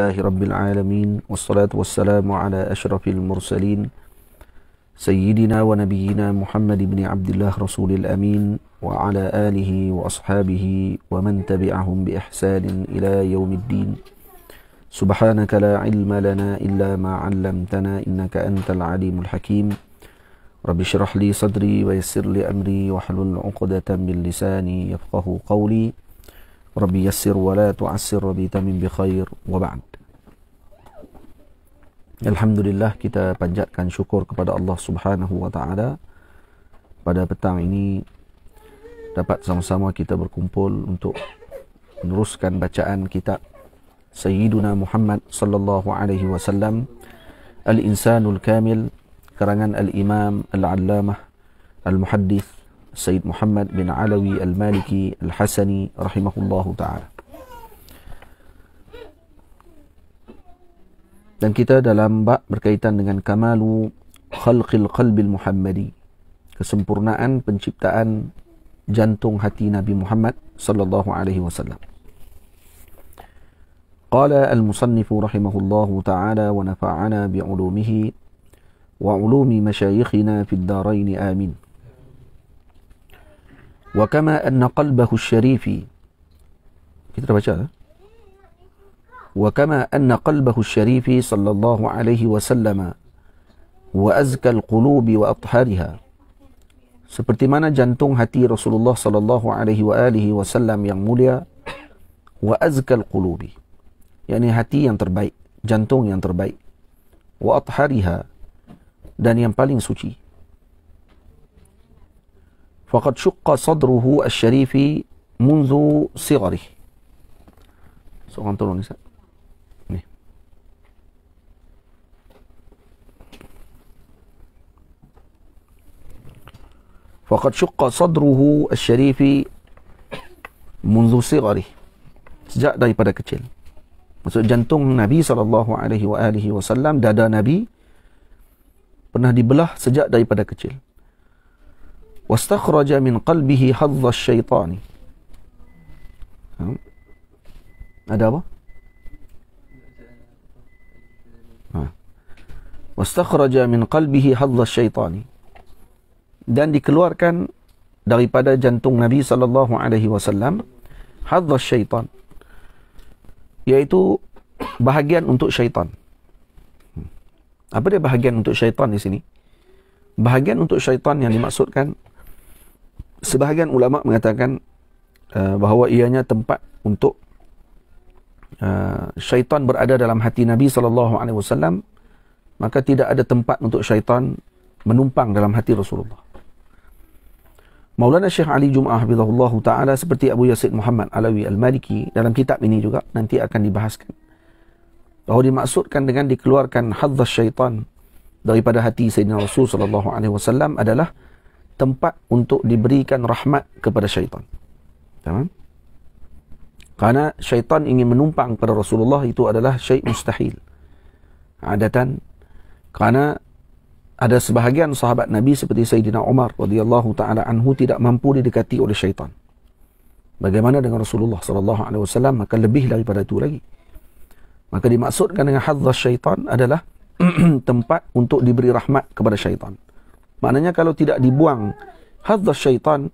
لله رب العالمين والصلاة والسلام على أشرف المرسلين سيدنا ونبينا محمد بن عبد الله رسول الأمين وعلى آله وأصحابه ومن تبعهم بإحسان إلى يوم الدين سبحانك لا علم لنا إلا ما علمتنا إنك أنت العليم الحكيم رب اشرح لي صدري ويسر لي أمري واحلل عقدة من لساني يفقه قولي ربي يسر wa تعسر ربي تمن بخير وبعد Alhamdulillah kita panjatkan syukur kepada Allah Subhanahu Wa Taala pada petang ini dapat sama-sama kita berkumpul untuk meneruskan bacaan kitab Sayyiduna Muhammad sallallahu alaihi wasallam Al-Insanul Kamil karangan Al-Imam Al-Allamah Al-Muhaddis Sayyid Muhammad bin Alawi Al-Maliki Al-Hasani rahimahullahu taala. Dan kita dalam bab berkaitan dengan kamalu khalqil qalbil Muhammadi, kesempurnaan penciptaan jantung hati Nabi Muhammad sallallahu alaihi wasallam. قال المصنف رحمه الله تعالى ونفعنا بعلومه وعلوم مشايخنا في الدارين آمين وكما أن قلبه الشريف كتير بشاء وكما أن قلبه الشريف صلى الله عليه وسلم وأزكى القلوب وأطهرها seperti mana jantung hati Rasulullah sallallahu alaihi wa alihi wasallam yang mulia wa azkal qulubi yakni hati yang terbaik jantung yang terbaik wa athariha dan yang paling suci فقد شق صدره الشريف منذ صغره سوغان ترون نساء فقد شق صدره الشريف منذ صغره sejak daripada kecil maksud jantung Nabi sallallahu alaihi wasallam dada Nabi pernah dibelah sejak daripada kecil واستخرج من قلبه حظ الشيطان هذا ها. Ha. واستخرج من قلبه حظ الشيطان dan dikeluarkan daripada jantung Nabi sallallahu alaihi wasallam hadd syaitan Yaitu bahagian untuk syaitan hmm. apa dia bahagian untuk syaitan di sini bahagian untuk syaitan yang dimaksudkan sebahagian ulama mengatakan uh, bahawa ianya tempat untuk uh, syaitan berada dalam hati Nabi sallallahu alaihi wasallam maka tidak ada tempat untuk syaitan menumpang dalam hati Rasulullah. Maulana Syekh Ali Jum'ah Habibullah Ta'ala seperti Abu Yasid Muhammad Alawi Al-Maliki dalam kitab ini juga nanti akan dibahaskan. Bahawa dimaksudkan dengan dikeluarkan hadzah syaitan daripada hati Sayyidina Rasul saw adalah tempat untuk diberikan rahmat kepada syaitan. Tamam? Karena syaitan ingin menumpang pada Rasulullah itu adalah syait mustahil. Adatan. Karena ada sebahagian sahabat Nabi seperti Sayyidina Umar radhiyallahu taala anhu tidak mampu didekati oleh syaitan. Bagaimana dengan Rasulullah sallallahu alaihi wasallam maka lebih daripada itu lagi. Maka dimaksudkan dengan hadza syaitan adalah tempat untuk diberi rahmat kepada syaitan. Maknanya kalau tidak dibuang hadza syaitan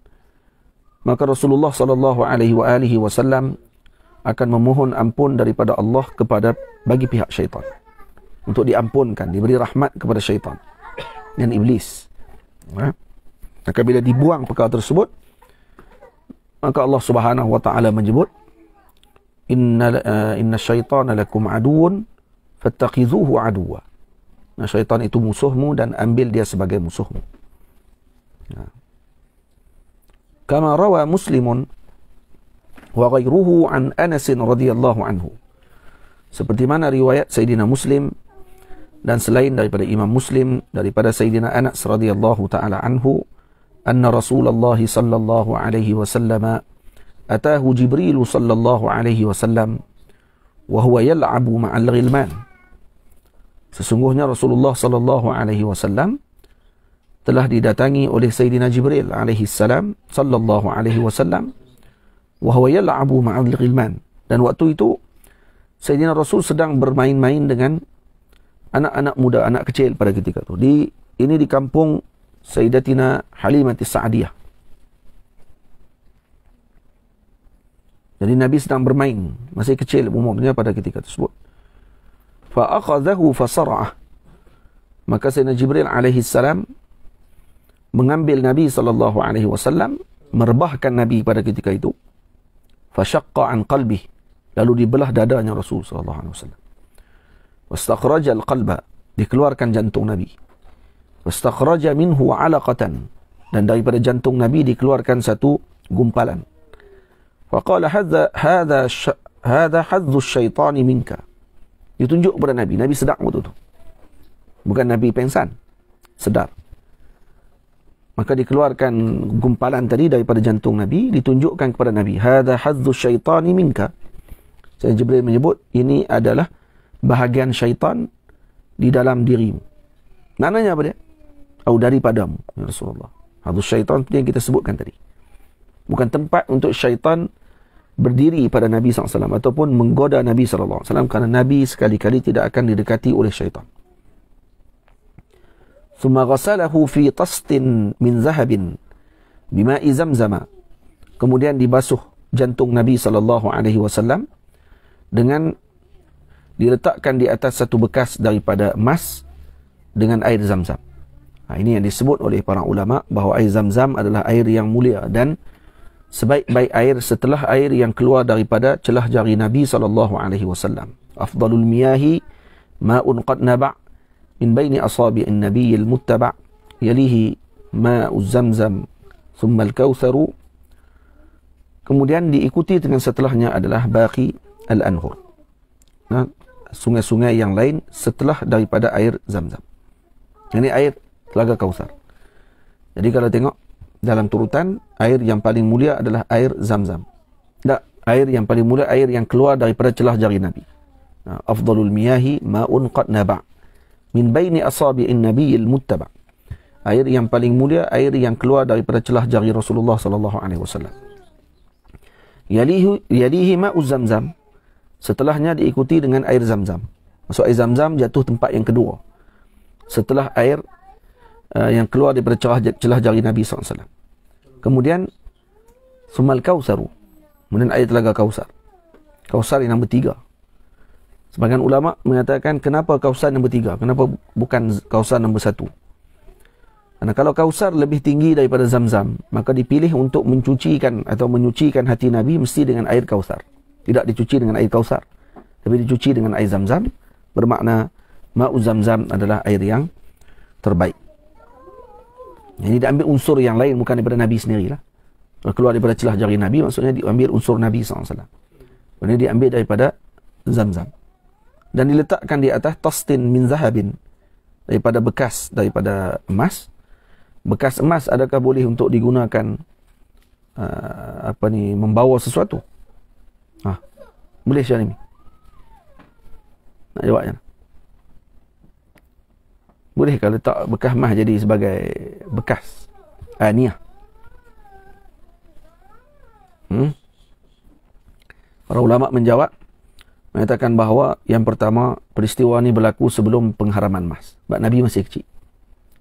maka Rasulullah sallallahu alaihi wasallam akan memohon ampun daripada Allah kepada bagi pihak syaitan untuk diampunkan diberi rahmat kepada syaitan dan iblis. Ha? Maka bila dibuang perkara tersebut maka Allah Subhanahu wa taala menyebut inna uh, inna syaitana lakum aduun fattakhizuhu aduwa Nah, syaitan itu musuhmu dan ambil dia sebagai musuhmu. Ya. Kama rawa muslimun wa ghairuhu an Anasin radhiyallahu anhu. Seperti mana riwayat Sayyidina Muslim dan selain daripada Imam Muslim daripada Sayyidina Anas radhiyallahu taala anhu أن رسول الله صلى الله atahu وسلم sallallahu alaihi صلى الله عليه وسلم وهو يلعب مع الغلمان sesungguhnya Rasulullah sallallahu alaihi wasallam telah didatangi oleh Sayyidina Jibril alaihi salam sallallahu alaihi wasallam wa huwa yal'abu ma'al ghilman dan waktu itu Sayyidina Rasul sedang bermain-main dengan anak-anak muda, anak kecil pada ketika itu. Di ini di kampung Sayyidatina Halimah Sa'diyah. Jadi Nabi sedang bermain, masih kecil umurnya pada ketika tersebut. فأخذه فصرعه maka Sayyidina Jibril alaihi salam mengambil Nabi sallallahu alaihi wasallam merebahkan Nabi pada ketika itu fashaqqa an qalbi lalu dibelah dadanya Rasul sallallahu alaihi wasallam wastakhraja qalba, dikeluarkan jantung Nabi wastakhraja minhu alaqatan dan daripada jantung Nabi dikeluarkan satu gumpalan faqala hadza hadza hadza hadzu syaitani minka dia kepada Nabi. Nabi sedar waktu tu. Bukan Nabi pengsan. Sedar. Maka dikeluarkan gumpalan tadi daripada jantung Nabi. Ditunjukkan kepada Nabi. Hada hadzu syaitani minka. Saya Jibril menyebut, ini adalah bahagian syaitan di dalam dirimu. Maknanya apa dia? Atau daripadamu, ya Rasulullah. Hadzu syaitan itu yang kita sebutkan tadi. Bukan tempat untuk syaitan berdiri pada Nabi SAW ataupun menggoda Nabi SAW kerana Nabi sekali-kali tidak akan didekati oleh syaitan. ثم غسله في طست من ذهب بماء زمزم kemudian dibasuh jantung Nabi saw dengan diletakkan di atas satu bekas daripada emas dengan air zamzam. Ha, ini yang disebut oleh para ulama bahawa air zamzam -zam adalah air yang mulia dan sebaik-baik air setelah air yang keluar daripada celah jari Nabi sallallahu alaihi wasallam. Afdalul miyahi ma'un qad naba' min baini asabi'in nabiy al-muttaba' yalihi ma'uz zamzam thumma al-kautsar kemudian diikuti dengan setelahnya adalah baqi al-anhur. sungai-sungai yang lain setelah daripada air zamzam. Ini air telaga kautsar. Jadi kalau tengok dalam turutan air yang paling mulia adalah air zam-zam. Tak, air yang paling mulia air yang keluar daripada celah jari Nabi. Ha, afdalul miyahi ma'un qad naba' min baini asabi'in nabiyil muttaba' air yang paling mulia air yang keluar daripada celah jari Rasulullah sallallahu alaihi wasallam yalihi yalihi Zam Zam setelahnya diikuti dengan air Zam Zam. maksud air Zam Zam jatuh tempat yang kedua setelah air Uh, yang keluar daripada celah, celah jari Nabi SAW. Kemudian, Sumal Kausaru. Kemudian ayat telaga Kausar. Kausar yang nombor tiga. Sebagian ulama mengatakan kenapa Kausar nombor tiga? Kenapa bukan Kausar nombor satu? Karena kalau Kausar lebih tinggi daripada Zam-Zam, maka dipilih untuk mencucikan atau menyucikan hati Nabi mesti dengan air Kausar. Tidak dicuci dengan air Kausar. Tapi dicuci dengan air Zam-Zam. Bermakna ma'u Zam-Zam adalah air yang terbaik. Jadi dia ambil unsur yang lain bukan daripada Nabi sendiri lah. keluar daripada celah jari Nabi maksudnya dia ambil unsur Nabi SAW. Kemudian dia ambil daripada zam-zam. Dan diletakkan di atas tostin min zahabin. Daripada bekas, daripada emas. Bekas emas adakah boleh untuk digunakan uh, apa ni membawa sesuatu? Ha. Boleh Syarimi? Nak jawab macam boleh kalau letak bekas mah jadi sebagai bekas uh, eh, niah hmm? para ulama menjawab menyatakan bahawa yang pertama peristiwa ini berlaku sebelum pengharaman mas sebab Nabi masih kecil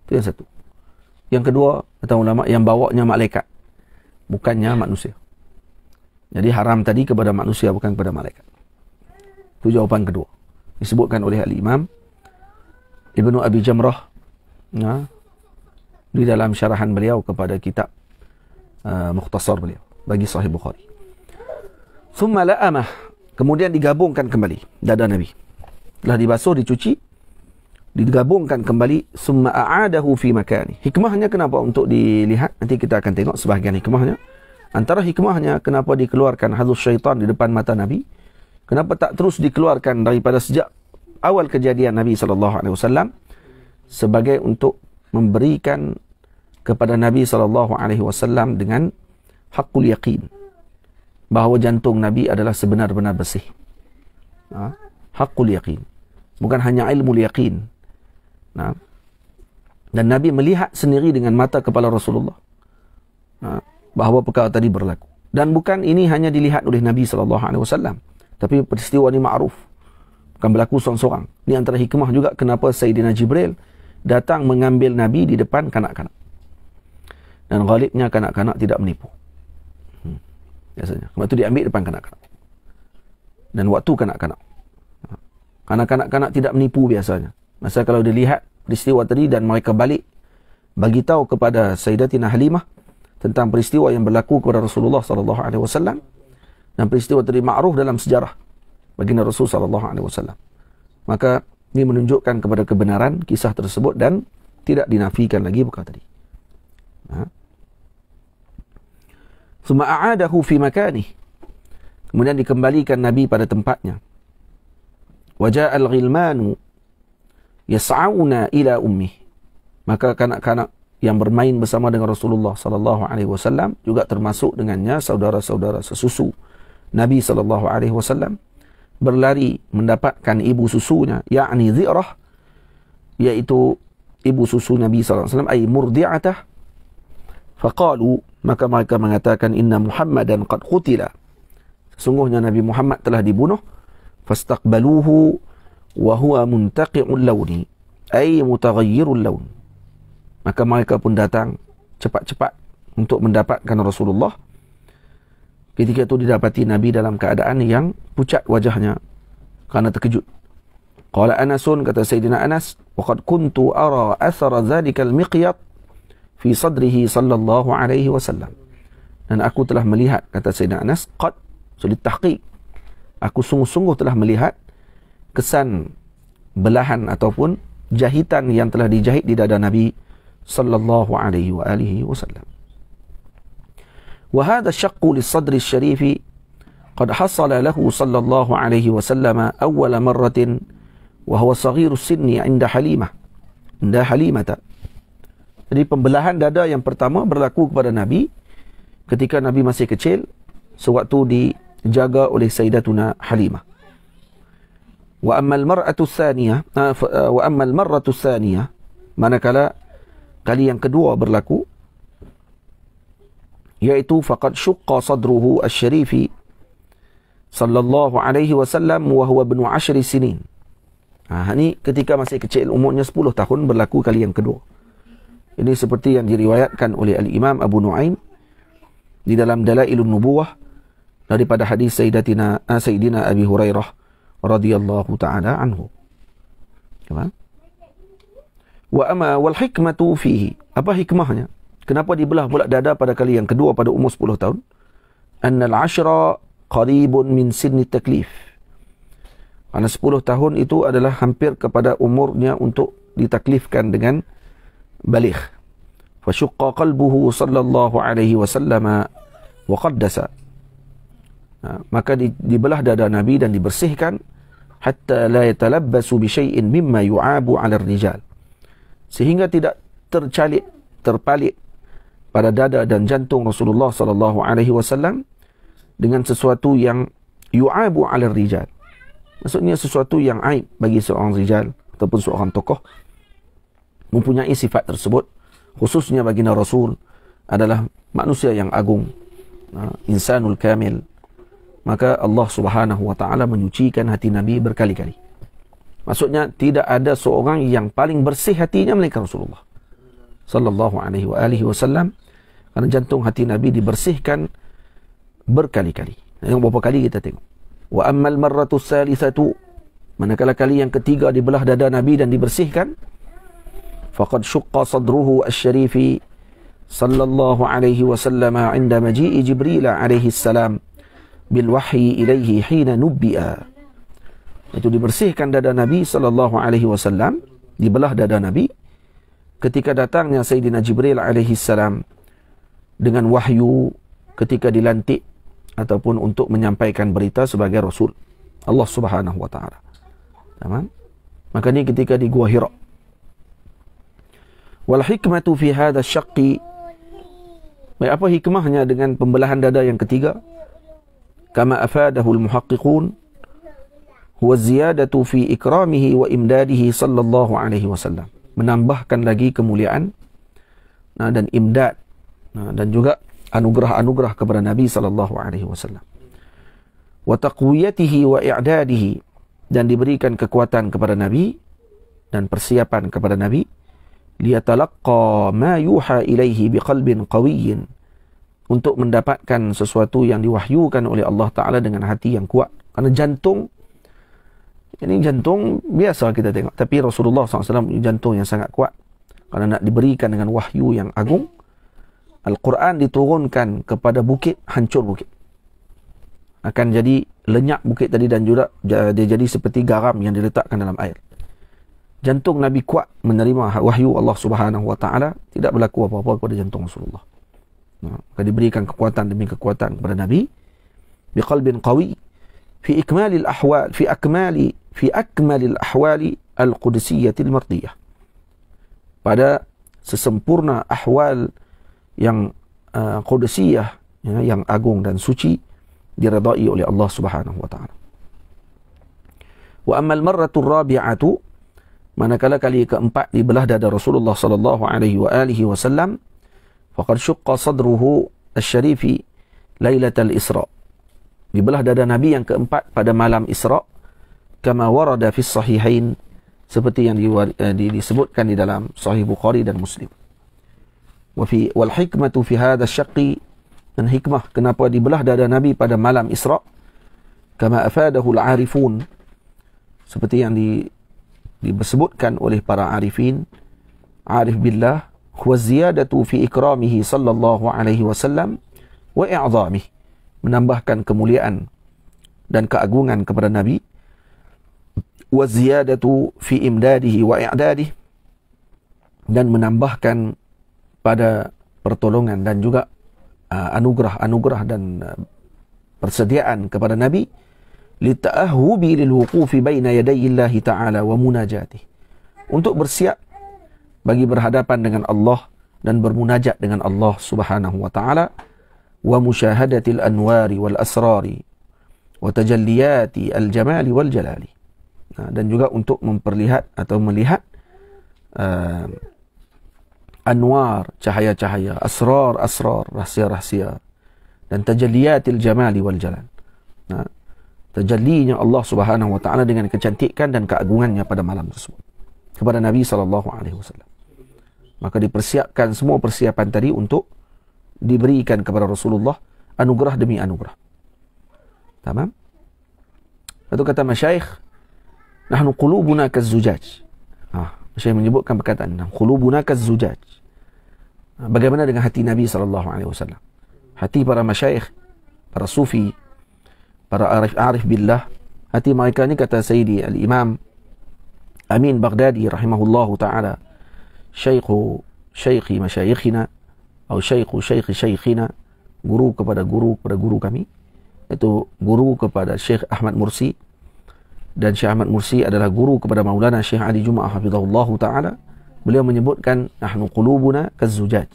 itu yang satu yang kedua kata ulama yang bawanya malaikat bukannya manusia jadi haram tadi kepada manusia bukan kepada malaikat itu jawapan kedua disebutkan oleh Al-Imam Ibnu Abi Jamrah ya, di dalam syarahan beliau kepada kitab uh, Mukhtasar beliau bagi Sahih Bukhari. Thumma la'amah. Kemudian digabungkan kembali dada Nabi. Telah dibasuh, dicuci, digabungkan kembali summa a'adahu fi makani. Hikmahnya kenapa untuk dilihat nanti kita akan tengok sebahagian hikmahnya. Antara hikmahnya kenapa dikeluarkan hadus syaitan di depan mata Nabi? Kenapa tak terus dikeluarkan daripada sejak awal kejadian Nabi sallallahu alaihi wasallam sebagai untuk memberikan kepada Nabi sallallahu alaihi wasallam dengan hakul yakin bahawa jantung Nabi adalah sebenar-benar bersih. Ha? Hakul yakin. Bukan hanya ilmu yakin. Nah. Ha? Dan Nabi melihat sendiri dengan mata kepala Rasulullah. Nah. Ha? bahawa perkara tadi berlaku. Dan bukan ini hanya dilihat oleh Nabi sallallahu alaihi wasallam, tapi peristiwa ini makruf. Bukan berlaku seorang-seorang. Ini antara hikmah juga kenapa Sayyidina Jibril datang mengambil Nabi di depan kanak-kanak. Dan ghalibnya kanak-kanak tidak menipu. Hmm. Biasanya. Sebab itu diambil depan kanak-kanak. Dan waktu kanak-kanak. Kanak-kanak-kanak tidak menipu biasanya. Masa kalau dia lihat peristiwa tadi dan mereka balik bagi tahu kepada Sayyidatina Halimah tentang peristiwa yang berlaku kepada Rasulullah sallallahu alaihi wasallam dan peristiwa tadi makruh dalam sejarah bagi Nabi Rasul sallallahu alaihi wasallam. Maka ini menunjukkan kepada kebenaran kisah tersebut dan tidak dinafikan lagi bukan tadi. Ha? Suma a'adahu fi makani. Kemudian dikembalikan Nabi pada tempatnya. Wajah al-ghilmanu yas'auna ila ummi. Maka kanak-kanak yang bermain bersama dengan Rasulullah sallallahu alaihi wasallam juga termasuk dengannya saudara-saudara sesusu Nabi sallallahu alaihi wasallam berlari mendapatkan ibu susunya yakni zirah yaitu ibu susu Nabi SAW ay murdi'atah faqalu maka mereka mengatakan inna muhammadan qad qutila sungguhnya Nabi Muhammad telah dibunuh fastaqbaluhu wa huwa muntaqi'ul lawni ay mutaghayyirul lawn maka mereka pun datang cepat-cepat untuk mendapatkan Rasulullah Ketika itu didapati Nabi dalam keadaan yang pucat wajahnya kerana terkejut. Qala Anasun kata Sayyidina Anas, "Waqad kuntu ara athara al miqyat fi sadrihi sallallahu alaihi wasallam." Dan aku telah melihat kata Sayyidina Anas, "Qad sulit tahqiq." Aku sungguh-sungguh telah melihat kesan belahan ataupun jahitan yang telah dijahit di dada Nabi sallallahu alaihi wa alihi wasallam. وهذا الشق للصدر الشريف قد حصل له صلى الله عليه وسلم أول مرة وهو صغير السن عند حليمة عند حليمة Jadi pembelahan dada yang pertama berlaku kepada Nabi ketika Nabi masih kecil sewaktu dijaga oleh Sayyidatuna Halimah. Wa ammal mar'atu tsaniyah ah, ah, wa ammal marratu tsaniyah manakala kali yang kedua berlaku yaitu faqad syuqqa sadruhu asy-syarifi sallallahu alaihi wasallam wa huwa ibn 'ashri sinin. Ha ni ketika masih kecil umurnya 10 tahun berlaku kali yang kedua. Ini seperti yang diriwayatkan oleh al-Imam Abu Nuaim di dalam Dalailun Nubuwah daripada hadis Sayyidatina uh, Sayyidina Abi Hurairah radhiyallahu taala anhu. Kenapa? Wa ama wal hikmatu fihi. Apa hikmahnya? Kenapa dibelah pula dada pada kali yang kedua pada umur sepuluh tahun? Anna ashra qaribun min sinni taklif. Karena sepuluh tahun itu adalah hampir kepada umurnya untuk ditaklifkan dengan baligh. Fashuqqa qalbuhu sallallahu alaihi wasallam wa qaddasa. Ha, maka dibelah dada Nabi dan dibersihkan hatta la yatalabbasu bi syai'in mimma yu'abu 'ala rijal Sehingga tidak tercalik, terpalit pada dada dan jantung Rasulullah sallallahu alaihi wasallam dengan sesuatu yang yu'abu 'ala rijal maksudnya sesuatu yang aib bagi seorang rijal ataupun seorang tokoh mempunyai sifat tersebut khususnya bagi Rasul adalah manusia yang agung ha, insanul kamil maka Allah Subhanahu wa taala menyucikan hati Nabi berkali-kali maksudnya tidak ada seorang yang paling bersih hatinya melainkan Rasulullah sallallahu alaihi wa alihi wasallam Karena jantung hati Nabi dibersihkan berkali-kali. Yang berapa kali kita tengok. Wa ammal marratu salisatu. Manakala kali yang ketiga dibelah dada Nabi dan dibersihkan. Faqad syukka sadruhu asyarifi sallallahu alaihi wasallam inda maji Jibril alaihi salam bil wahyi ilaihi hina nubbi'a. Itu dibersihkan dada Nabi sallallahu alaihi wasallam. Dibelah dada Nabi. Ketika datangnya Sayyidina Jibril alaihi salam dengan wahyu ketika dilantik ataupun untuk menyampaikan berita sebagai rasul Allah Subhanahu wa taala. Tamam? Maka ni ketika di Gua Hira. Wal hikmatu fi hadha syaqqi Baik, apa hikmahnya dengan pembelahan dada yang ketiga? Kama afadahu al-muhaqqiqun huwa ziyadatu fi ikramihi wa imdadihi sallallahu alaihi wasallam. Menambahkan lagi kemuliaan nah, dan imdad Ha, dan juga anugerah-anugerah kepada Nabi sallallahu alaihi wasallam. Wa taqwiyatihi wa i'dadihi dan diberikan kekuatan kepada Nabi dan persiapan kepada Nabi liyatalaqqa ma yuha ilaihi biqalbin qawiyyin untuk mendapatkan sesuatu yang diwahyukan oleh Allah taala dengan hati yang kuat. Karena jantung ini jantung biasa kita tengok tapi Rasulullah SAW alaihi jantung yang sangat kuat. Karena nak diberikan dengan wahyu yang agung. Al-Quran diturunkan kepada bukit, hancur bukit. Akan jadi lenyap bukit tadi dan juga dia jadi seperti garam yang diletakkan dalam air. Jantung Nabi kuat menerima wahyu Allah Subhanahu Wa Taala tidak berlaku apa-apa kepada jantung Rasulullah. Maka diberikan kekuatan demi kekuatan kepada Nabi biqalbin qawi fi ikmalil ahwal fi akmali fi akmalil ahwal al-qudsiyyah al-mardiyah. Pada sesempurna ahwal yang uh, kudusiyah ya, yang agung dan suci diredai oleh Allah Subhanahu wa taala. Wa amma al-marratu ar-rabi'atu manakala kali keempat di belah dada Rasulullah sallallahu alaihi wa alihi wasallam faqad shaqqa sadruhu asy-syarif lailatal Isra. Di belah dada Nabi yang keempat pada malam Isra kama warada fi sahihain seperti yang eh, di disebutkan di dalam sahih Bukhari dan Muslim. وفي والحكمة في هذا الشق من حكمة kenapa dibelah dada Nabi pada malam Isra كما أفاده العارفون seperti yang di, disebutkan oleh para arifin arif billah هو الزيادة في إكرامه صلى الله عليه وسلم وإعظامه menambahkan kemuliaan dan keagungan kepada Nabi وزيادة في إمداده وإعداده dan menambahkan pada pertolongan dan juga anugerah-anugerah dan uh, persediaan kepada Nabi lita'ahubi lilwukufi baina yadayillahi ta'ala wa munajati untuk bersiap bagi berhadapan dengan Allah dan bermunajat dengan Allah subhanahu wa ta'ala wa musyahadatil anwari wal asrari wa tajalliyati al jamali wal jalali dan juga untuk memperlihat atau melihat uh, anwar cahaya-cahaya asrar asrar rahsia-rahsia dan tajalliyatil jamali wal jalan ha? tajallinya Allah Subhanahu wa taala dengan kecantikan dan keagungannya pada malam tersebut kepada Nabi sallallahu alaihi wasallam maka dipersiapkan semua persiapan tadi untuk diberikan kepada Rasulullah anugerah demi anugerah tamam itu kata masyayikh nahnu qulubuna kazzujaj saya menyebutkan perkataan tentang khulubunakaz zujaj. Bagaimana dengan hati Nabi sallallahu alaihi wasallam? Hati para masyayikh, para sufi, para arif arif billah, hati mereka ni kata Sayyidi Al-Imam Amin Baghdadi rahimahullahu taala, syaikh syaikh masyayikhina atau syaikh syaikh syaikhina, guru kepada guru kepada guru kami, itu guru kepada Syekh Ahmad Mursi, dan Syekh Ahmad Mursi adalah guru kepada Maulana Syekh Ali Jumaah hafizahullahu taala beliau menyebutkan nahnu qulubuna kazujaj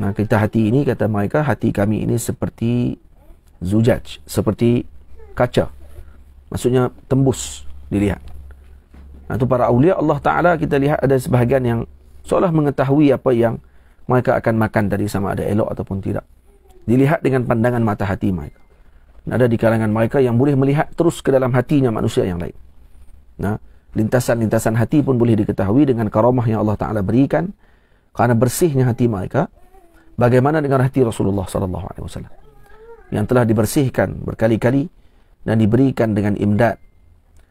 nah kita hati ini kata mereka hati kami ini seperti zujaj seperti kaca maksudnya tembus dilihat nah tu para aulia Allah taala kita lihat ada sebahagian yang seolah mengetahui apa yang mereka akan makan dari sama ada elok ataupun tidak dilihat dengan pandangan mata hati mereka ada di kalangan mereka yang boleh melihat terus ke dalam hatinya manusia yang lain. Nah, lintasan-lintasan hati pun boleh diketahui dengan karamah yang Allah Taala berikan kerana bersihnya hati mereka. Bagaimana dengan hati Rasulullah sallallahu alaihi wasallam yang telah dibersihkan berkali-kali dan diberikan dengan imdad,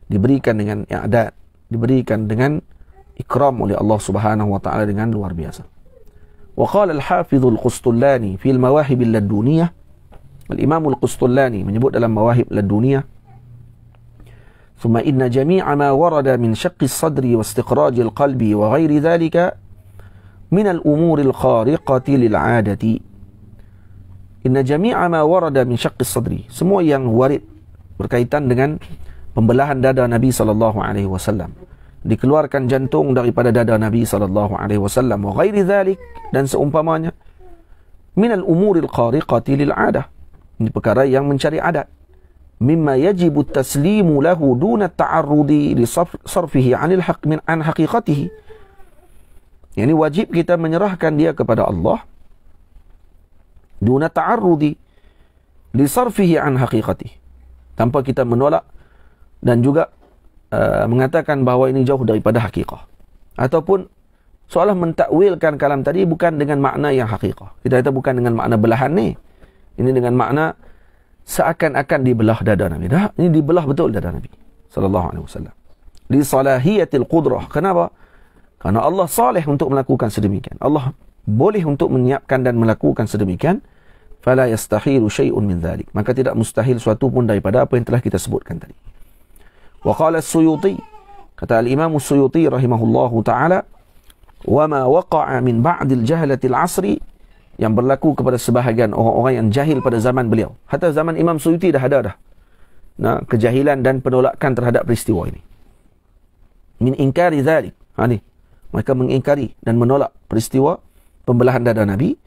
diberikan dengan i'dad, diberikan dengan ikram oleh Allah Subhanahu wa taala dengan luar biasa. Wa qala al-Hafidz al-Qustulani fi al-Mawahib al-Dunyah Al-Imam al qustullani menyebut dalam Mawahib al-duniya, ma Ladunia ثم إن جميع ما ورد qalbi wa ghairi واستخراج min al-umur al الأمور lil للعادة In جميع ma ورد min شق sadri. semua yang warid berkaitan dengan pembelahan dada Nabi sallallahu alaihi wasallam dikeluarkan jantung daripada dada Nabi sallallahu alaihi wasallam wa ghairi dhalik dan seumpamanya min al umur al qariqati lil adah perkara yang mencari adat mimma yajibu taslimu lahu duna ta'arrudi li sarfihi 'anil haqq min an haqiqatihi yani wajib kita menyerahkan dia kepada Allah duna ta'arrudi li sarfihi 'an haqiqatihi tanpa kita menolak dan juga uh, mengatakan bahawa ini jauh daripada hakikah ataupun seolah mentakwilkan kalam tadi bukan dengan makna yang hakikah kita kata bukan dengan makna belahan ni ini dengan makna seakan-akan dibelah dada Nabi. Dah, ini dibelah betul dada Nabi sallallahu alaihi wasallam. Li salahiyatil qudrah. Kenapa? Karena Allah saleh untuk melakukan sedemikian. Allah boleh untuk menyiapkan dan melakukan sedemikian. Fala yastahilu syai'un min dhalik. Maka tidak mustahil suatu pun daripada apa yang telah kita sebutkan tadi. Wa qala suyuti Kata al-Imam as-Suyuti rahimahullahu taala, "Wa ma waqa'a min ba'd al-jahlati al-'asri yang berlaku kepada sebahagian orang-orang yang jahil pada zaman beliau. Hatta zaman Imam Suyuti dah ada dah. Nah, kejahilan dan penolakan terhadap peristiwa ini. Min ingkari zalik. Ha, ni. Mereka mengingkari dan menolak peristiwa pembelahan dada Nabi.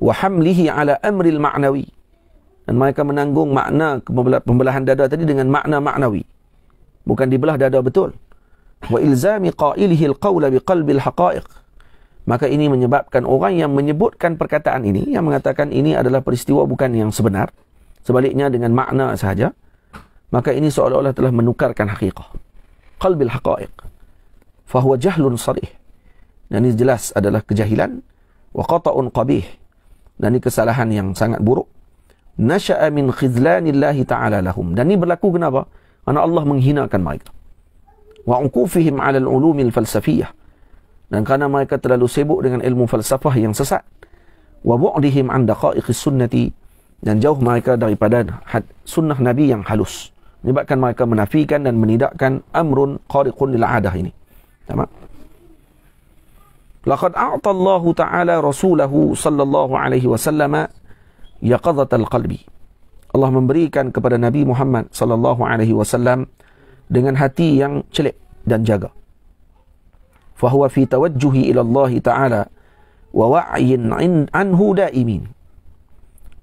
Wa hamlihi ala amril ma'nawi. Dan mereka menanggung makna pembelahan dada tadi dengan makna ma'nawi. Bukan dibelah dada betul. Wa ilzami qailihi al-qawla biqalbil haqa'iq. Maka ini menyebabkan orang yang menyebutkan perkataan ini, yang mengatakan ini adalah peristiwa bukan yang sebenar, sebaliknya dengan makna sahaja, maka ini seolah-olah telah menukarkan hakikah. Qalbil haqa'iq. Fahuwa jahlun sarih. Dan ini jelas adalah kejahilan. Wa qata'un qabih. Dan ini kesalahan yang sangat buruk. Nasha'a min khizlanillahi ta'ala lahum. Dan ini berlaku kenapa? Karena Allah menghinakan mereka. Wa'ukufihim ala al-ulumil falsafiyah dan kerana mereka terlalu sibuk dengan ilmu falsafah yang sesat wa bu'dihim an daqa'iqis sunnati dan jauh mereka daripada had, sunnah nabi yang halus menyebabkan mereka menafikan dan menidakkan amrun qariqun lil adah ini tamam laqad a'ta Allah ta'ala rasulahu sallallahu alaihi wasallam yaqadhat alqalbi Allah memberikan kepada Nabi Muhammad sallallahu alaihi wasallam dengan hati yang celik dan jaga فهو في توجه إلى الله تعالى ووعي عنه دائمين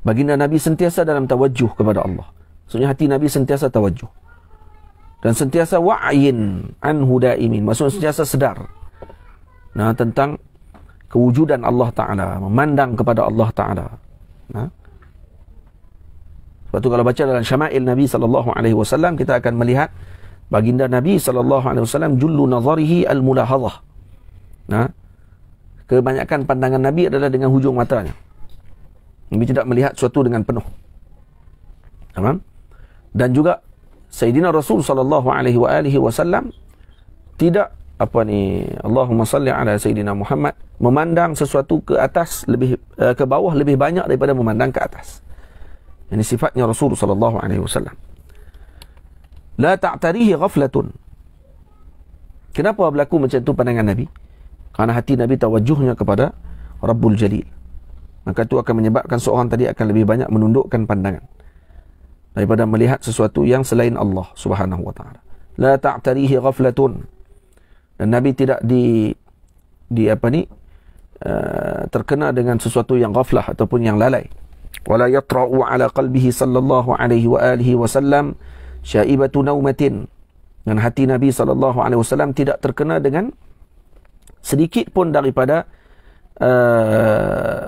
baginda Nabi sentiasa dalam tawajuh kepada Allah maksudnya hati Nabi sentiasa dan sentiasa wa'yin anhu da'imin maksudnya sentiasa sedar nah tentang kewujudan Allah Ta'ala memandang kepada Allah Ta'ala nah sebab itu kalau baca dalam syama'il Nabi SAW kita akan melihat baginda Nabi sallallahu alaihi wasallam jullu nazarihi al mulahadhah Nah, ha? kebanyakan pandangan Nabi adalah dengan hujung matanya Nabi tidak melihat sesuatu dengan penuh tamam dan juga Sayyidina Rasul sallallahu alaihi wa alihi wasallam tidak apa ni Allahumma salli ala sayyidina Muhammad memandang sesuatu ke atas lebih eh, ke bawah lebih banyak daripada memandang ke atas ini sifatnya Rasul sallallahu alaihi wasallam la ta'tarihi ghaflatun kenapa berlaku macam tu pandangan nabi kerana hati nabi tawajuhnya kepada rabbul jalil maka itu akan menyebabkan seorang tadi akan lebih banyak menundukkan pandangan daripada melihat sesuatu yang selain Allah Subhanahu wa taala la ta'tarihi ghaflatun dan nabi tidak di di apa ni eh, terkena dengan sesuatu yang ghaflah ataupun yang lalai wala yatra'u ala qalbihi sallallahu alaihi wa alihi wa sallam syaibatu naumatin dan hati Nabi saw tidak terkena dengan sedikit pun daripada uh,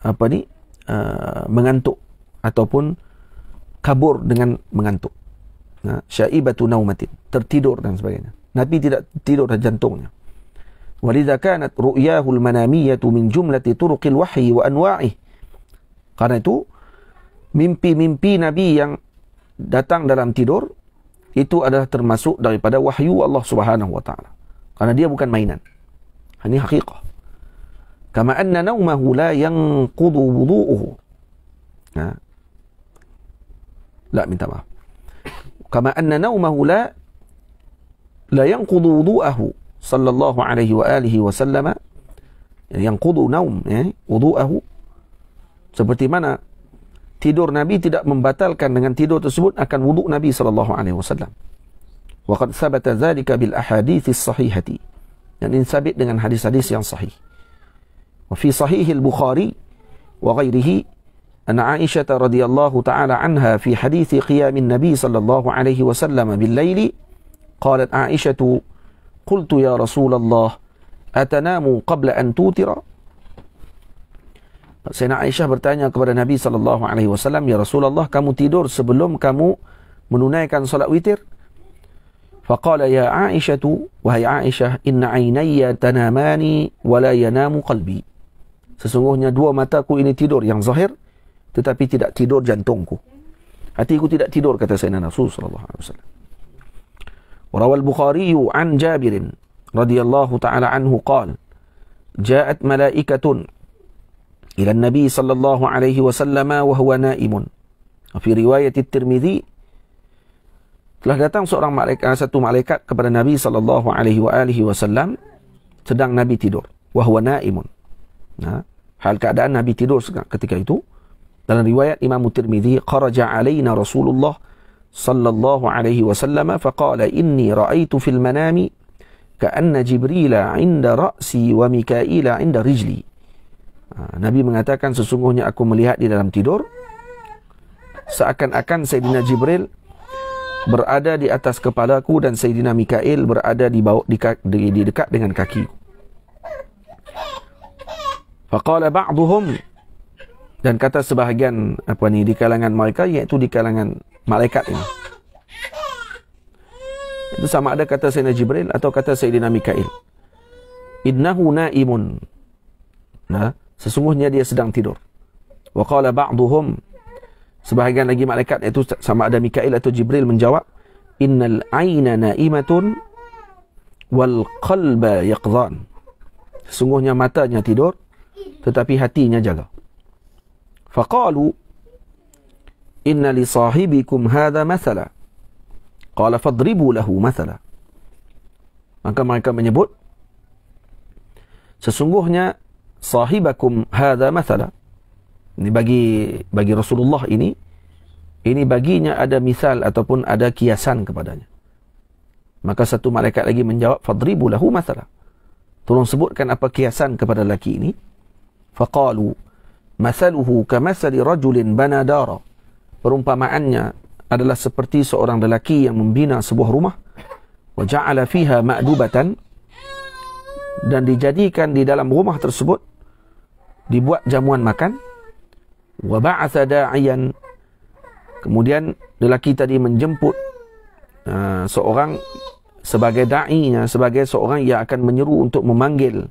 apa ni uh, mengantuk ataupun kabur dengan mengantuk ha syaibatu naumatin tertidur dan sebagainya Nabi tidak tidur dan jantungnya walidha kanat ru'yahu almanamiyatu min jumlati turuqil wahyi wa anwa'i karena itu mimpi-mimpi Nabi yang datang dalam tidur itu adalah termasuk daripada wahyu Allah Subhanahu wa taala. Karena dia bukan mainan. Ini hakikat. Kama anna naumahu la yanqudu wudu'uhu. Ha. La minta maaf. Kama anna naumahu la la yanqudu wudu'ahu sallallahu alaihi wa alihi wa sallama yanqudu naum eh wudu'ahu seperti mana tidur Nabi tidak membatalkan dengan tidur tersebut akan wudu Nabi sallallahu alaihi wasallam. Waqad sabata dzalika bil ahaditsis sahihati. Dan ini sabit dengan hadis-hadis yang sahih. Wa fi sahih al-Bukhari wa ghairihi anna Aisyah radhiyallahu taala anha fi hadis qiyam an-nabi sallallahu alaihi wasallam bil laili qalat Aisyah qultu ya Rasulullah atanamu qabla an tutira Sayyidina Aisyah bertanya kepada Nabi sallallahu alaihi wasallam, "Ya Rasulullah, kamu tidur sebelum kamu menunaikan solat witir?" Faqala ya Aisyah, wahai Aisyah, "Inna aynayya tanamani wa la yanamu qalbi." Sesungguhnya dua mataku ini tidur yang zahir tetapi tidak tidur jantungku. Hatiku tidak tidur kata Sayyidina Rasul sallallahu alaihi wasallam. Rawal Bukhari an Jabir radhiyallahu taala anhu qala jaat malaikatun. إلى النبي صلى الله عليه وسلم وهو نائم وفي رواية الترمذي telah datang seorang malaikat satu malaikat kepada Nabi sallallahu alaihi wa alihi wasallam sedang Nabi tidur wa huwa naimun. Nah, ha? hal keadaan Nabi tidur ketika itu dalam riwayat Imam Tirmizi kharaja alaina Rasulullah sallallahu alaihi wasallam fa qala inni raaitu fil manami ka anna Jibril 'inda ra'si wa Mikail 'inda rijli. Ha, Nabi mengatakan sesungguhnya aku melihat di dalam tidur seakan-akan Sayyidina Jibril berada di atas kepalaku dan Sayyidina Mikail berada di bawah di, di, di dekat dengan kaki. Faqala ba'dhum dan kata sebahagian apa ni di kalangan mereka iaitu di kalangan malaikat ini. Itu sama ada kata Sayyidina Jibril atau kata Sayyidina Mikail. Innahu naimun. Nah, ha? sesungguhnya dia sedang tidur. Wa qala ba'dhum sebahagian lagi malaikat iaitu sama ada Mikail atau Jibril menjawab innal aina naimatun wal qalba yaqdhan. Sesungguhnya matanya tidur tetapi hatinya jaga. Faqalu inna li sahibikum hadha mathala. Qala fadribu lahu mathala. Maka mereka menyebut sesungguhnya sahibakum hadza mathala ini bagi bagi Rasulullah ini ini baginya ada misal ataupun ada kiasan kepadanya maka satu malaikat lagi menjawab fadribu lahu mathala tolong sebutkan apa kiasan kepada lelaki ini faqalu mathaluhu kamathali rajulin bana dara perumpamaannya adalah seperti seorang lelaki yang membina sebuah rumah wa ja'ala fiha dan dijadikan di dalam rumah tersebut dibuat jamuan makan wa ba'atha da'iyan kemudian lelaki tadi menjemput uh, seorang sebagai da'inya sebagai seorang yang akan menyeru untuk memanggil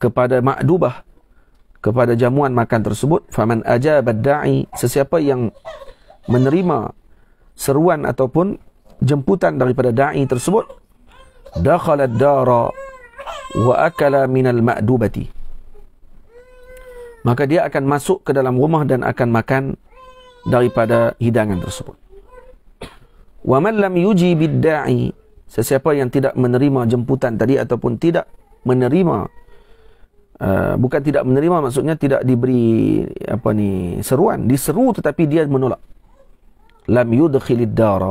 kepada makdubah kepada jamuan makan tersebut faman aja da'i sesiapa yang menerima seruan ataupun jemputan daripada da'i tersebut dakhala dara wa akala min ma'dubati maka dia akan masuk ke dalam rumah dan akan makan daripada hidangan tersebut wa man lam yuji bid sesiapa yang tidak menerima jemputan tadi ataupun tidak menerima Uh, bukan tidak menerima maksudnya tidak diberi apa ni seruan diseru tetapi dia menolak lam yudkhilid dara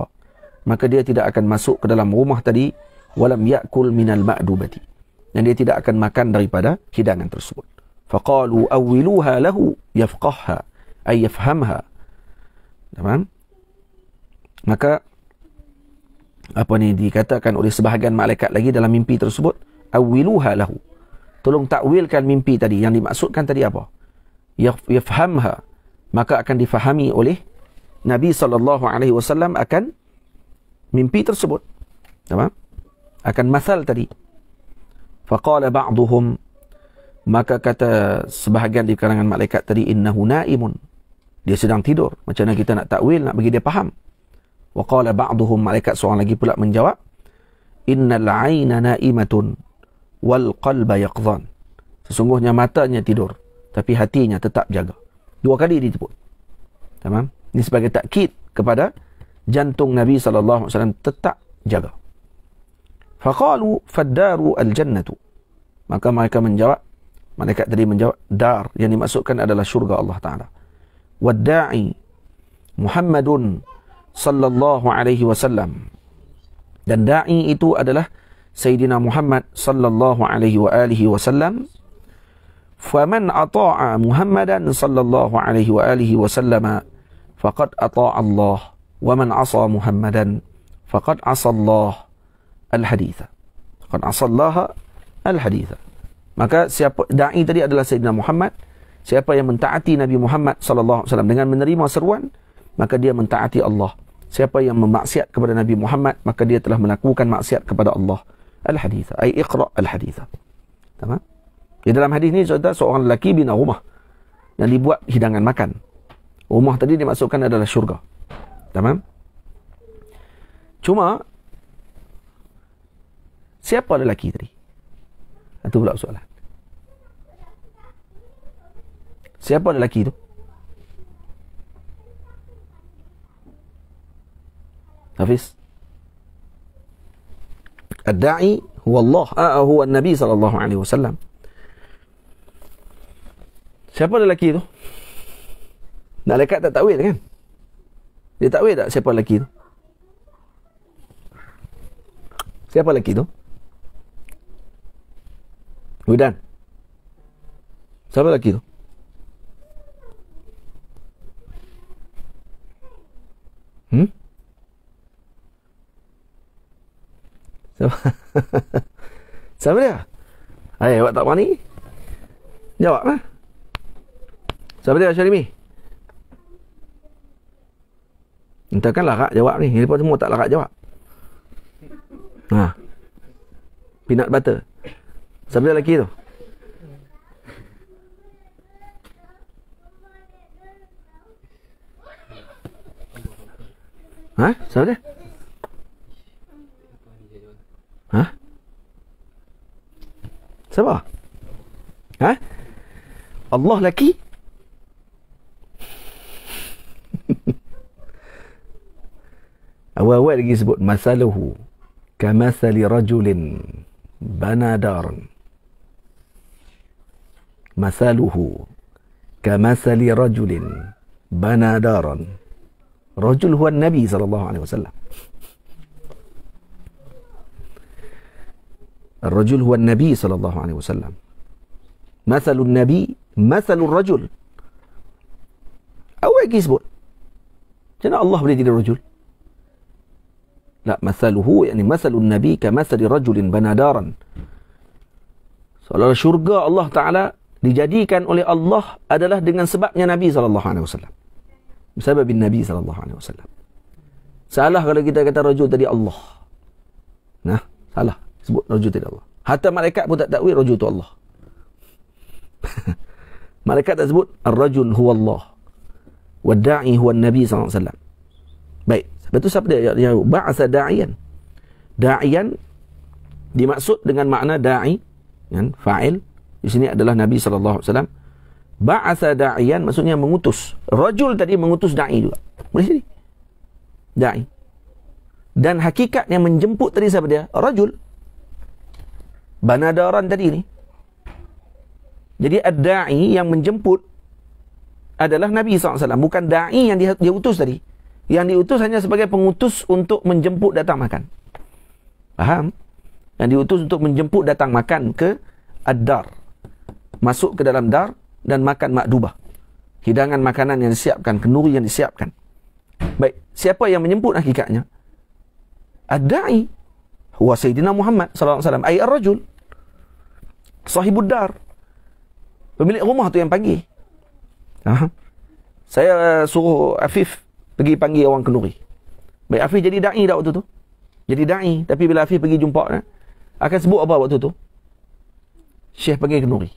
maka dia tidak akan masuk ke dalam rumah tadi walam yakul minal ma'dubati dan dia tidak akan makan daripada hidangan tersebut. Faqalu awwiluha lahu yafqahha ay yafhamha. Tamam? Maka apa ni dikatakan oleh sebahagian malaikat lagi dalam mimpi tersebut, awwiluha lahu. Tolong takwilkan mimpi tadi yang dimaksudkan tadi apa? Yafhamha. Maka akan difahami oleh Nabi sallallahu alaihi wasallam akan mimpi tersebut. Tamam? Akan masal tadi Faqala ba'duhum Maka kata sebahagian di kalangan malaikat tadi Innahu na'imun Dia sedang tidur Macam mana kita nak takwil Nak bagi dia faham Waqala ba'duhum Malaikat seorang lagi pula menjawab Innal aina na'imatun Wal qalba yaqzan Sesungguhnya matanya tidur Tapi hatinya tetap jaga Dua kali dia tepuk Tamam Ini sebagai takkid kepada Jantung Nabi SAW tetap jaga Faqalu faddaru al-jannatu. Maka mereka menjawab, malaikat tadi menjawab, dar yang dimaksudkan adalah syurga Allah Ta'ala. Wadda'i Muhammadun sallallahu alaihi wasallam. Dan da'i itu adalah Sayyidina Muhammad sallallahu alaihi wa alihi wasallam. Faman ata'a Muhammadan sallallahu alaihi wa alihi wasallam faqad ata'a Allah wa man asa Muhammadan faqad asa Allah al-haditha. Qad asallaha al-haditha. Maka siapa dai tadi adalah Sayyidina Muhammad. Siapa yang mentaati Nabi Muhammad sallallahu alaihi wasallam dengan menerima seruan, maka dia mentaati Allah. Siapa yang memaksiat kepada Nabi Muhammad, maka dia telah melakukan maksiat kepada Allah. Al-haditha. Ai iqra al-haditha. Tamam? Di dalam hadis ni cerita seorang lelaki bina rumah yang dibuat hidangan makan. Rumah tadi dimasukkan adalah syurga. Tamam? Cuma Siapa lelaki tadi? Itu pula soalan. Siapa lelaki tu? Hafiz. Ad-da'i ah, ah, huwa Allah, aa huwa Nabi sallallahu alaihi wasallam. Siapa lelaki tu? Nak lekat tak takwil kan? Dia takwil tak siapa lelaki tu? Siapa lelaki tu? Cuidado. Sabe daqui, ¿no? ¿Mm? ¿Sabe de Ay, ¿va a estar ahí? Ya va, ¿eh? ¿Sabe de allá, Entonces, ¿qué es la gata? Ya va, ¿eh? ¿Y después cómo está Peanut butter. Sabía la quido. ها سامع ها سبعة ها الله لكي Awal-awal lagi sebut Masaluhu Kamathali rajulin Bana daran مثله كمثل رجل بنى دارا رجل هو النبي صلى الله عليه وسلم الرجل هو النبي صلى الله عليه وسلم مثل النبي مثل الرجل أو يقول جنا الله بلدي الرجل لا مثله يعني مثل النبي كمثل رجل بنى دارا soalnya الله تعالى dijadikan oleh Allah adalah dengan sebabnya Nabi sallallahu alaihi wasallam. Sebab Nabi sallallahu alaihi wasallam. Salah kalau kita kata rajul tadi Allah. Nah, salah sebut rajul tadi Allah. Hatta malaikat pun tak takwil rajul tu Allah. malaikat tak sebut ar-rajul huwa Allah. Wa da'i huwa Nabi sallallahu alaihi wasallam. Baik, sebab tu sabda yang, yang ba'asa daiyan, daiyan dimaksud dengan makna da'i kan fa'il di sini adalah Nabi saw. alaihi wasallam ba'atha da'iyan maksudnya mengutus. Rajul tadi mengutus dai juga. Boleh sini. Dai. Dan hakikat yang menjemput tadi siapa dia? Rajul. Banadaran tadi ni. Jadi ad-da'i yang menjemput adalah Nabi SAW. Bukan da'i yang dia, dia utus tadi. Yang diutus hanya sebagai pengutus untuk menjemput datang makan. Faham? Yang diutus untuk menjemput datang makan ke ad-dar masuk ke dalam dar dan makan makdubah. Hidangan makanan yang disiapkan, kenuri yang disiapkan. Baik, siapa yang menyemput hakikatnya? Ad-da'i huwa Sayyidina Muhammad sallallahu alaihi wasallam, ayyul rajul sahibud dar. Pemilik rumah tu yang pagi. Aha. Saya eh, suruh Afif pergi panggil orang kenuri. Baik, Afif jadi da'i dah waktu tu. Jadi da'i. Tapi bila Afif pergi jumpa, eh, akan sebut apa waktu tu? Syekh panggil kenuri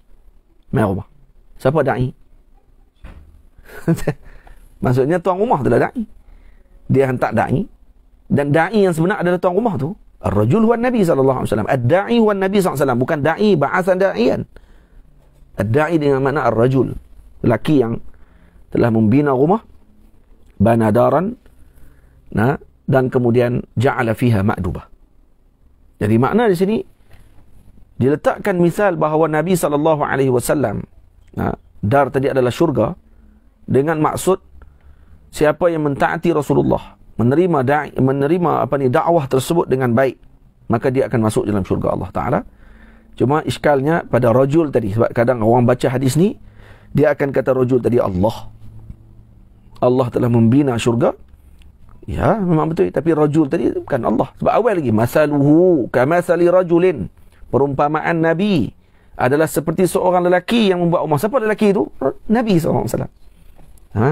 main rumah. Siapa da'i? Maksudnya tuan rumah tu lah da'i. Dia hantar da'i. Dan da'i yang sebenar adalah tuan rumah tu. Ar-rajul huwa Nabi sallallahu SAW. Ad-da'i huwa Nabi sallallahu alaihi wasallam. Bukan da'i, ba'asan da'ian. Ad-da'i dengan makna ar-rajul. Lelaki yang telah membina rumah. banadaran, daran. Nah, dan kemudian ja'ala fiha ma'dubah. Jadi makna di sini, diletakkan misal bahawa Nabi sallallahu alaihi wasallam ha, dar tadi adalah syurga dengan maksud siapa yang mentaati Rasulullah menerima da'i, menerima apa ni dakwah tersebut dengan baik maka dia akan masuk dalam syurga Allah taala cuma iskalnya pada rajul tadi sebab kadang orang baca hadis ni dia akan kata rajul tadi Allah Allah telah membina syurga ya memang betul tapi rajul tadi bukan Allah sebab awal lagi masaluhu kamasali rajulin perumpamaan Nabi adalah seperti seorang lelaki yang membuat rumah. Siapa lelaki itu? Nabi SAW. Ha?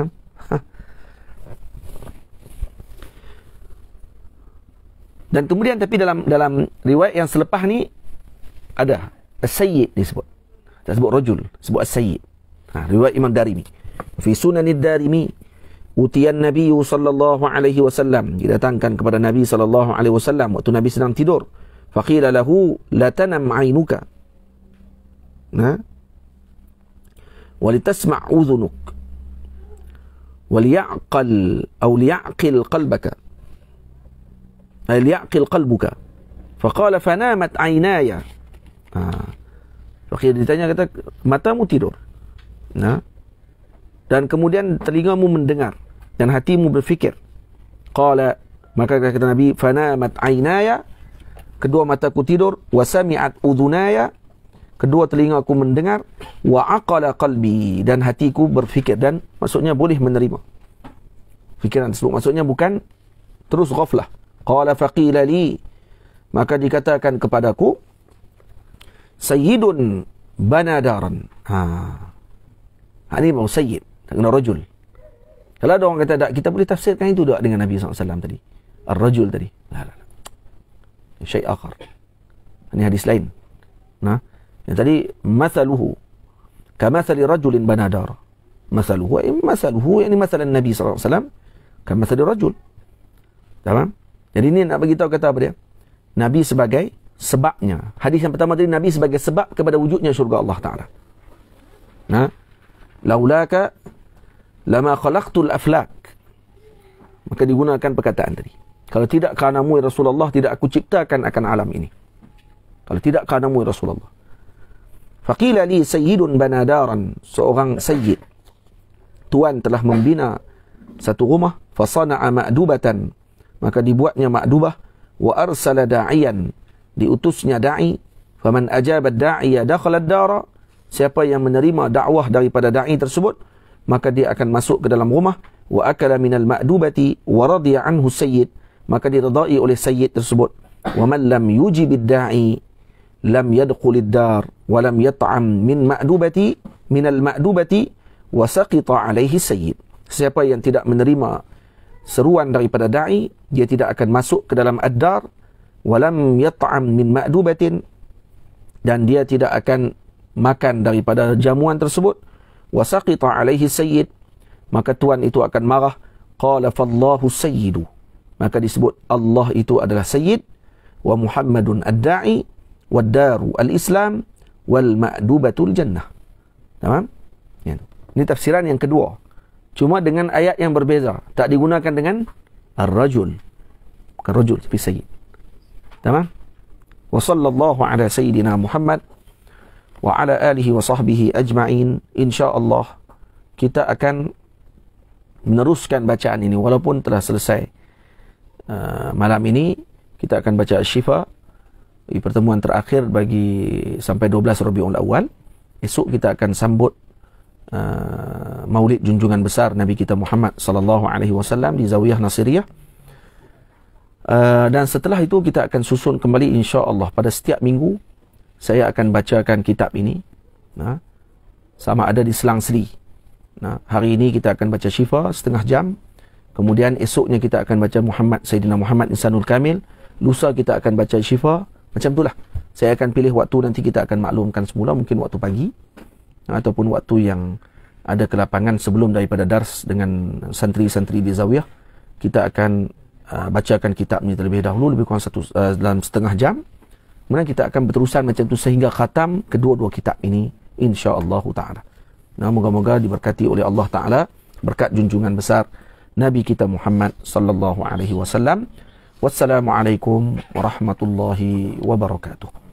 ha? Dan kemudian tapi dalam dalam riwayat yang selepas ni ada as-sayyid disebut. Tak sebut rajul, sebut as-sayyid. Ha, riwayat Imam Darimi. Fi Sunan darimi utiyan Nabi sallallahu alaihi wasallam didatangkan kepada Nabi sallallahu alaihi wasallam waktu Nabi sedang tidur faqila lahu la tanam aynuka ha walitasma' udhunuk waliyaqal aw liyaqil qalbaka ay liyaqil qalbuka faqala fanamat aynaya ha faqila ditanya kata matamu tidur ha dan kemudian telingamu mendengar dan hatimu berfikir qala maka kata nabi fanamat aynaya kedua mataku tidur wa sami'at udhunaya kedua telingaku mendengar wa aqala qalbi dan hatiku berfikir dan maksudnya boleh menerima fikiran tersebut maksudnya bukan terus ghaflah qala faqila li maka dikatakan kepadaku sayyidun banadaran ha ini bau sayyid tak rajul kalau ada orang kata tak kita boleh tafsirkan itu tak dengan Nabi SAW tadi ar-rajul tadi la la syai akhar. Ini hadis lain. Nah, yang tadi mathaluhu kamathali rajulin bana dara. Mathaluhu ay eh, mathaluhu yani mathalan Nabi sallallahu alaihi wasallam kamathali rajul. Tamam? Jadi ini nak bagi tahu kata apa dia? Nabi sebagai sebabnya. Hadis yang pertama tadi Nabi sebagai sebab kepada wujudnya syurga Allah taala. Nah, laulaka lama khalaqtul aflak. Maka digunakan perkataan tadi. Kalau tidak karenamu ya Rasulullah, tidak aku ciptakan akan alam ini. Kalau tidak karenamu ya Rasulullah. Faqila li sayyidun banadaran. Seorang sayyid. Tuan telah membina satu rumah. Fasana'a ma'dubatan. Maka dibuatnya ma'dubah. Wa arsala da'iyan. Diutusnya da'i. man ajabat da'iya dakhalad dara. Siapa yang menerima dakwah daripada da'i tersebut. Maka dia akan masuk ke dalam rumah. Wa akala minal ma'dubati. Wa radia anhu sayyid maka diridai oleh sayyid tersebut wa man lam yujib ad lam yadkhul ad wa lam yat'am min ma'dubati min al-ma'dubati wa saqita alayhi sayyid siapa yang tidak menerima seruan daripada da'i dia tidak akan masuk ke dalam ad wa lam yat'am min ma'dubatin dan dia tidak akan makan daripada jamuan tersebut wa saqita alayhi sayyid maka tuan itu akan marah qala fallahu sayyidu maka disebut Allah itu adalah sayyid wa Muhammadun ad-da'i wa daru al-islam wal ma'dubatul jannah. Tamam? Ya. Ini tafsiran yang kedua. Cuma dengan ayat yang berbeza, tak digunakan dengan ar-rajul. Bukan rajul tapi sayyid. Tamam? Wa sallallahu ala sayyidina Muhammad wa ala alihi wa sahbihi ajma'in. Insya-Allah kita akan meneruskan bacaan ini walaupun telah selesai. Ah, malam ini kita akan baca Syifa di pertemuan terakhir bagi sampai 12 Rabiul Awal. Esok kita akan sambut uh, Maulid junjungan besar Nabi kita Muhammad sallallahu alaihi wasallam di Zawiyah Nasiriyah. Uh, dan setelah itu kita akan susun kembali insya-Allah pada setiap minggu saya akan bacakan kitab ini. Nah, sama ada di Selang Seri. Nah, hari ini kita akan baca Syifa setengah jam Kemudian esoknya kita akan baca Muhammad Sayyidina Muhammad Insanul Kamil. Lusa kita akan baca Syifa. Macam itulah. Saya akan pilih waktu nanti kita akan maklumkan semula. Mungkin waktu pagi. Ataupun waktu yang ada kelapangan sebelum daripada Dars dengan santri-santri di Zawiyah. Kita akan uh, bacakan kitab ini terlebih dahulu. Lebih kurang satu, uh, dalam setengah jam. Kemudian kita akan berterusan macam itu sehingga khatam kedua-dua kitab ini. InsyaAllah ta'ala. Nah, moga-moga diberkati oleh Allah Ta'ala. Berkat junjungan besar. Nabi kita Muhammad sallallahu alaihi wasallam. Wassalamualaikum warahmatullahi wabarakatuh.